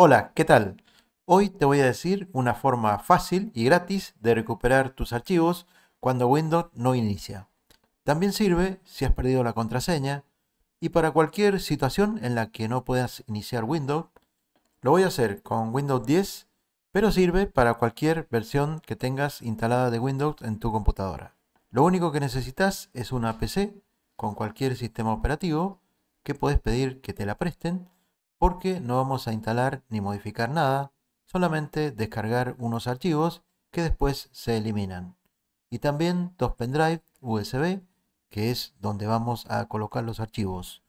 Hola, ¿qué tal? Hoy te voy a decir una forma fácil y gratis de recuperar tus archivos cuando Windows no inicia. También sirve si has perdido la contraseña y para cualquier situación en la que no puedas iniciar Windows. Lo voy a hacer con Windows 10, pero sirve para cualquier versión que tengas instalada de Windows en tu computadora. Lo único que necesitas es una PC con cualquier sistema operativo que puedes pedir que te la presten porque no vamos a instalar ni modificar nada, solamente descargar unos archivos que después se eliminan. Y también dos pendrive USB, que es donde vamos a colocar los archivos.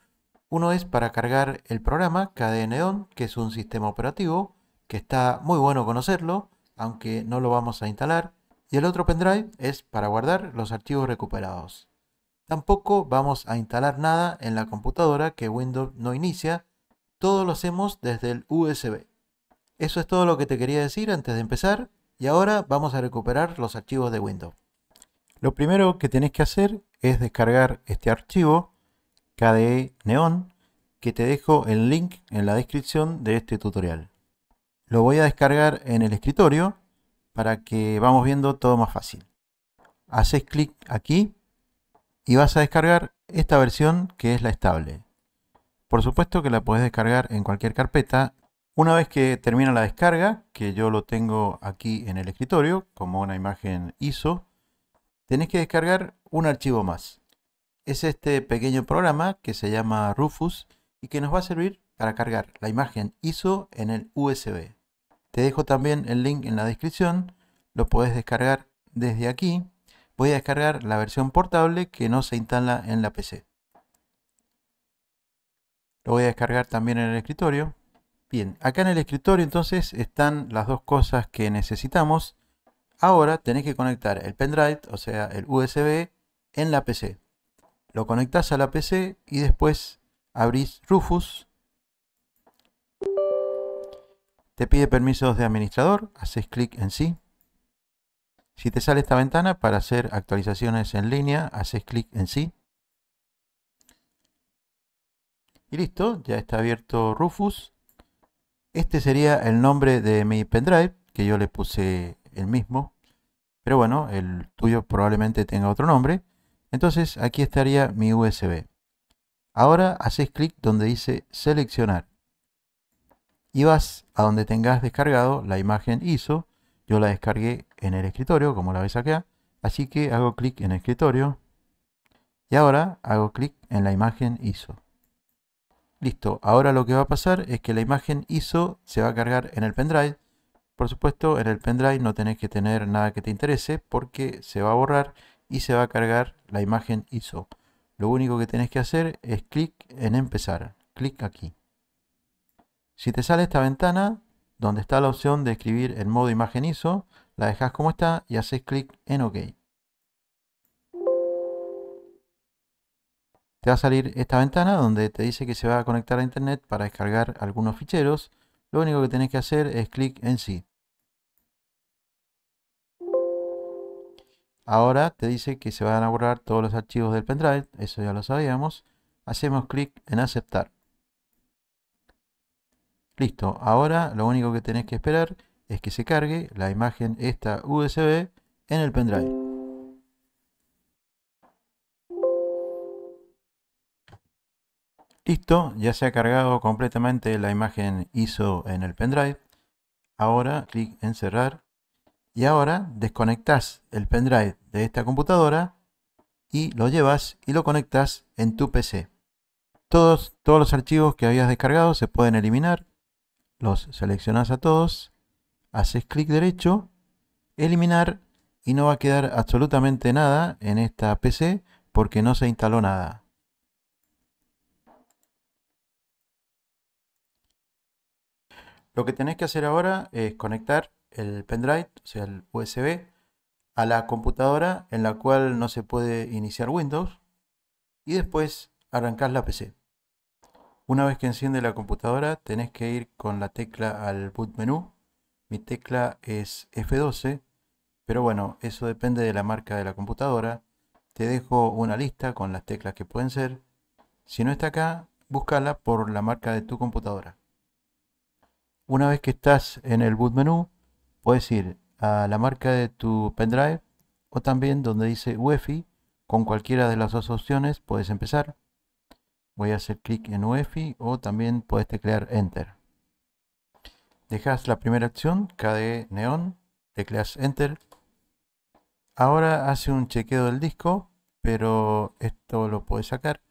Uno es para cargar el programa KDNON, que es un sistema operativo, que está muy bueno conocerlo, aunque no lo vamos a instalar. Y el otro pendrive es para guardar los archivos recuperados. Tampoco vamos a instalar nada en la computadora que Windows no inicia, todo lo hacemos desde el USB. Eso es todo lo que te quería decir antes de empezar y ahora vamos a recuperar los archivos de Windows. Lo primero que tenés que hacer es descargar este archivo KDE Neon que te dejo el link en la descripción de este tutorial. Lo voy a descargar en el escritorio para que vamos viendo todo más fácil. Haces clic aquí y vas a descargar esta versión que es la estable. Por supuesto que la podés descargar en cualquier carpeta. Una vez que termina la descarga, que yo lo tengo aquí en el escritorio como una imagen ISO, tenés que descargar un archivo más. Es este pequeño programa que se llama Rufus y que nos va a servir para cargar la imagen ISO en el USB. Te dejo también el link en la descripción, lo podés descargar desde aquí. Voy a descargar la versión portable que no se instala en la PC. Lo voy a descargar también en el escritorio. Bien, acá en el escritorio entonces están las dos cosas que necesitamos. Ahora tenés que conectar el pendrive, o sea, el USB, en la PC. Lo conectás a la PC y después abrís Rufus. Te pide permisos de administrador, haces clic en sí. Si te sale esta ventana para hacer actualizaciones en línea, haces clic en sí. Y listo, ya está abierto Rufus. Este sería el nombre de mi pendrive, que yo le puse el mismo. Pero bueno, el tuyo probablemente tenga otro nombre. Entonces aquí estaría mi USB. Ahora haces clic donde dice seleccionar. Y vas a donde tengas descargado la imagen ISO. Yo la descargué en el escritorio, como la ves acá. Así que hago clic en escritorio. Y ahora hago clic en la imagen ISO. Listo, ahora lo que va a pasar es que la imagen ISO se va a cargar en el pendrive. Por supuesto, en el pendrive no tenés que tener nada que te interese porque se va a borrar y se va a cargar la imagen ISO. Lo único que tenés que hacer es clic en empezar, clic aquí. Si te sale esta ventana, donde está la opción de escribir en modo imagen ISO, la dejas como está y haces clic en OK. te va a salir esta ventana donde te dice que se va a conectar a internet para descargar algunos ficheros. Lo único que tenés que hacer es clic en sí. Ahora te dice que se van a borrar todos los archivos del pendrive, eso ya lo sabíamos. Hacemos clic en aceptar. Listo, ahora lo único que tenés que esperar es que se cargue la imagen esta USB en el pendrive. Listo, ya se ha cargado completamente la imagen ISO en el pendrive. Ahora clic en cerrar y ahora desconectas el pendrive de esta computadora y lo llevas y lo conectas en tu PC. Todos, todos los archivos que habías descargado se pueden eliminar. Los seleccionas a todos, haces clic derecho, eliminar y no va a quedar absolutamente nada en esta PC porque no se instaló nada. Lo que tenés que hacer ahora es conectar el pendrive, o sea, el USB, a la computadora en la cual no se puede iniciar Windows y después arrancar la PC. Una vez que enciende la computadora tenés que ir con la tecla al boot menú. Mi tecla es F12, pero bueno, eso depende de la marca de la computadora. Te dejo una lista con las teclas que pueden ser. Si no está acá, búscala por la marca de tu computadora. Una vez que estás en el boot menú, puedes ir a la marca de tu pendrive o también donde dice UEFI. Con cualquiera de las dos opciones puedes empezar. Voy a hacer clic en UEFI o también puedes teclear Enter. Dejas la primera opción, KDE Neon, tecleas Enter. Ahora hace un chequeo del disco, pero esto lo puedes sacar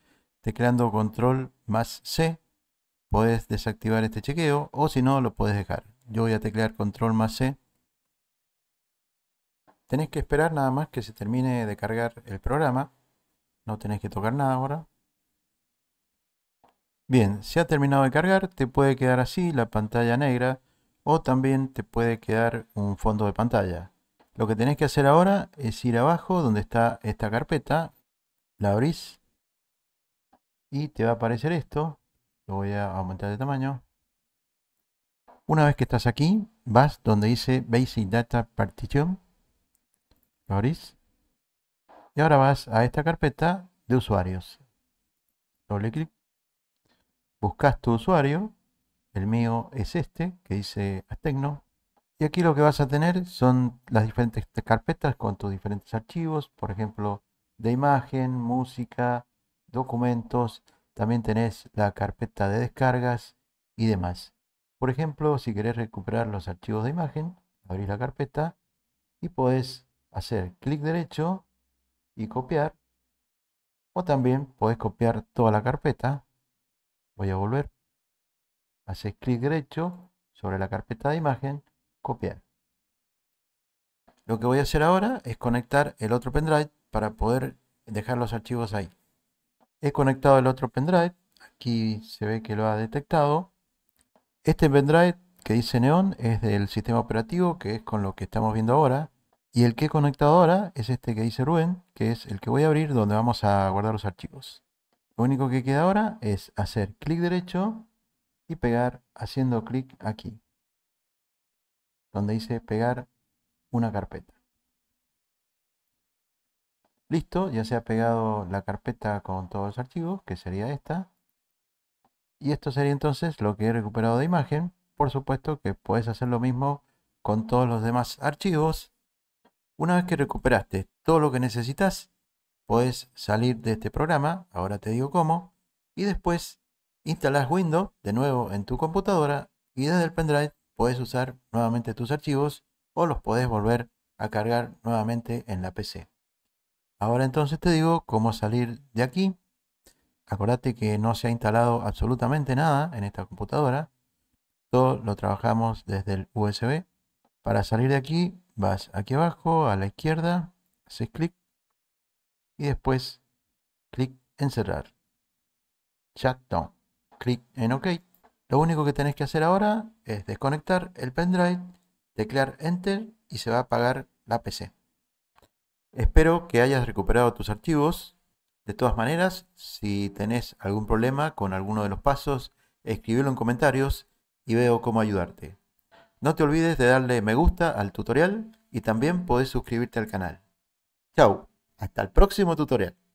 tecleando control más C puedes desactivar este chequeo o si no lo puedes dejar. Yo voy a teclear control más C. Tenés que esperar nada más que se termine de cargar el programa. No tenés que tocar nada ahora. Bien, se ha terminado de cargar, te puede quedar así la pantalla negra o también te puede quedar un fondo de pantalla. Lo que tenés que hacer ahora es ir abajo donde está esta carpeta, la abrís y te va a aparecer esto. Lo voy a aumentar de tamaño. Una vez que estás aquí, vas donde dice Basic Data Partition. abrís? Y ahora vas a esta carpeta de usuarios. Doble clic. Buscas tu usuario. El mío es este, que dice Astecno. Y aquí lo que vas a tener son las diferentes carpetas con tus diferentes archivos. Por ejemplo, de imagen, música, documentos, también tenés la carpeta de descargas y demás. Por ejemplo, si querés recuperar los archivos de imagen, abrís la carpeta y podés hacer clic derecho y copiar. O también podés copiar toda la carpeta. Voy a volver. Haces clic derecho sobre la carpeta de imagen, copiar. Lo que voy a hacer ahora es conectar el otro pendrive para poder dejar los archivos ahí. He conectado el otro pendrive. Aquí se ve que lo ha detectado. Este pendrive que dice Neón es del sistema operativo, que es con lo que estamos viendo ahora. Y el que he conectado ahora es este que dice Rubén, que es el que voy a abrir donde vamos a guardar los archivos. Lo único que queda ahora es hacer clic derecho y pegar haciendo clic aquí, donde dice pegar una carpeta. Listo, ya se ha pegado la carpeta con todos los archivos, que sería esta. Y esto sería entonces lo que he recuperado de imagen. Por supuesto que puedes hacer lo mismo con todos los demás archivos. Una vez que recuperaste todo lo que necesitas, puedes salir de este programa, ahora te digo cómo, y después instalas Windows de nuevo en tu computadora y desde el pendrive puedes usar nuevamente tus archivos o los puedes volver a cargar nuevamente en la PC. Ahora entonces te digo cómo salir de aquí. Acordate que no se ha instalado absolutamente nada en esta computadora. Todo lo trabajamos desde el USB. Para salir de aquí vas aquí abajo a la izquierda, haces clic y después clic en cerrar. down, Clic en OK. Lo único que tenés que hacer ahora es desconectar el pendrive, teclear Enter y se va a apagar la PC. Espero que hayas recuperado tus archivos. De todas maneras, si tenés algún problema con alguno de los pasos, escribilo en comentarios y veo cómo ayudarte. No te olvides de darle me gusta al tutorial y también podés suscribirte al canal. Chao, hasta el próximo tutorial.